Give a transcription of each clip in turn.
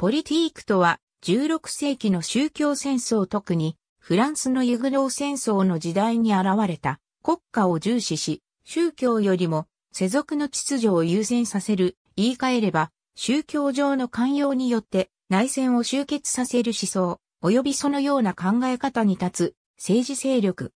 ポリティークとは、16世紀の宗教戦争特に、フランスのユグロー戦争の時代に現れた国家を重視し、宗教よりも世俗の秩序を優先させる、言い換えれば、宗教上の寛容によって内戦を終結させる思想、及びそのような考え方に立つ政治勢力。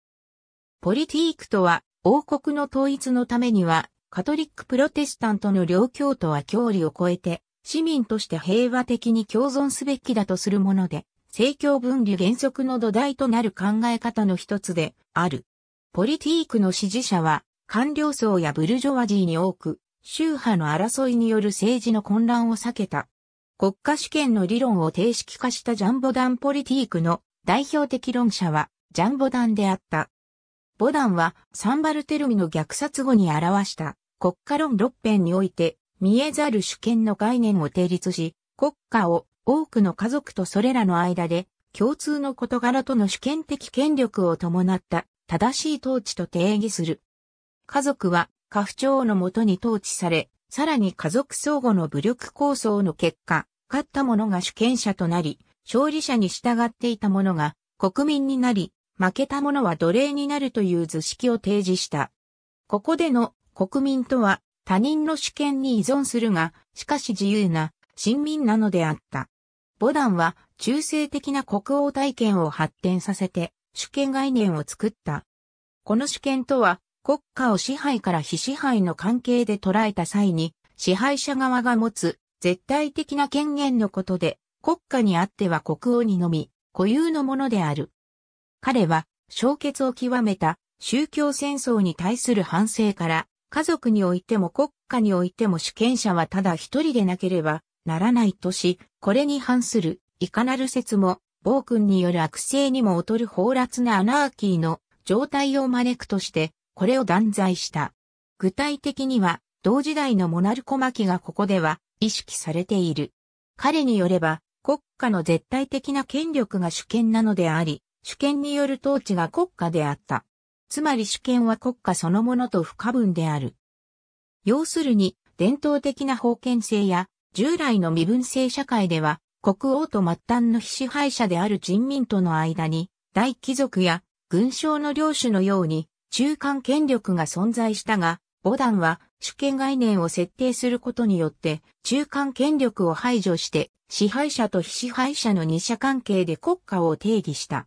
ポリティークとは、王国の統一のためには、カトリック・プロテスタントの両教徒は距離を超えて、市民として平和的に共存すべきだとするもので、政教分離原則の土台となる考え方の一つである。ポリティークの支持者は、官僚層やブルジョワジーに多く、宗派の争いによる政治の混乱を避けた。国家主権の理論を定式化したジャンボダンポリティークの代表的論者は、ジャンボダンであった。ボダンは、サンバルテルミの虐殺後に表した、国家論六編において、見えざる主権の概念を定立し、国家を多くの家族とそれらの間で共通の事柄との主権的権力を伴った正しい統治と定義する。家族は家父長のもとに統治され、さらに家族相互の武力構想の結果、勝った者が主権者となり、勝利者に従っていた者が国民になり、負けた者は奴隷になるという図式を提示した。ここでの国民とは他人の主権に依存するが、しかし自由な、親民なのであった。ボダンは中性的な国王体験を発展させて主権概念を作った。この主権とは国家を支配から非支配の関係で捉えた際に支配者側が持つ絶対的な権限のことで国家にあっては国王にのみ固有のものである。彼は消血を極めた宗教戦争に対する反省から家族においても国家においても主権者はただ一人でなければならないとし、これに反するいかなる説も、暴君による悪性にも劣る放辣なアナーキーの状態を招くとして、これを断罪した。具体的には、同時代のモナルコマキがここでは意識されている。彼によれば、国家の絶対的な権力が主権なのであり、主権による統治が国家であった。つまり主権は国家そのものと不可分である。要するに、伝統的な封建制や、従来の身分制社会では、国王と末端の被支配者である人民との間に、大貴族や軍将の領主のように、中間権力が存在したが、ボダンは主権概念を設定することによって、中間権力を排除して、支配者と被支配者の二者関係で国家を定義した。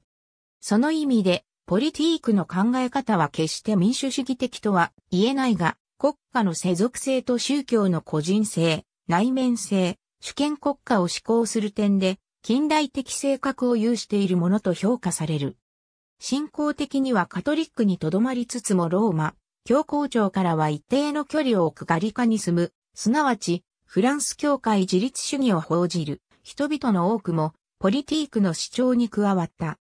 その意味で、ポリティークの考え方は決して民主主義的とは言えないが、国家の世俗性と宗教の個人性、内面性、主権国家を施行する点で、近代的性格を有しているものと評価される。信仰的にはカトリックにとどまりつつもローマ、教皇庁からは一定の距離を置くガリカに住む、すなわち、フランス教会自立主義を報じる人々の多くも、ポリティークの主張に加わった。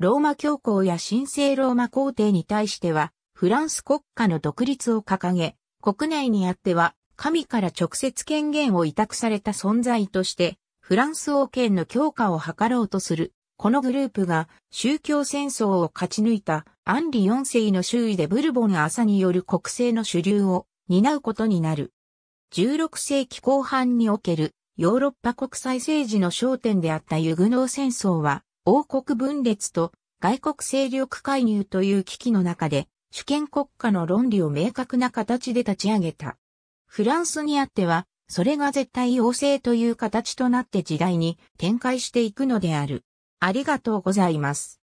ローマ教皇や神聖ローマ皇帝に対しては、フランス国家の独立を掲げ、国内にあっては、神から直接権限を委託された存在として、フランス王権の強化を図ろうとする、このグループが宗教戦争を勝ち抜いたアンリ4世の周囲でブルボン朝による国政の主流を担うことになる。16世紀後半におけるヨーロッパ国際政治の焦点であったユグノー戦争は王国分裂と外国勢力介入という危機の中で、主権国家の論理を明確な形で立ち上げた。フランスにあっては、それが絶対王政という形となって時代に展開していくのである。ありがとうございます。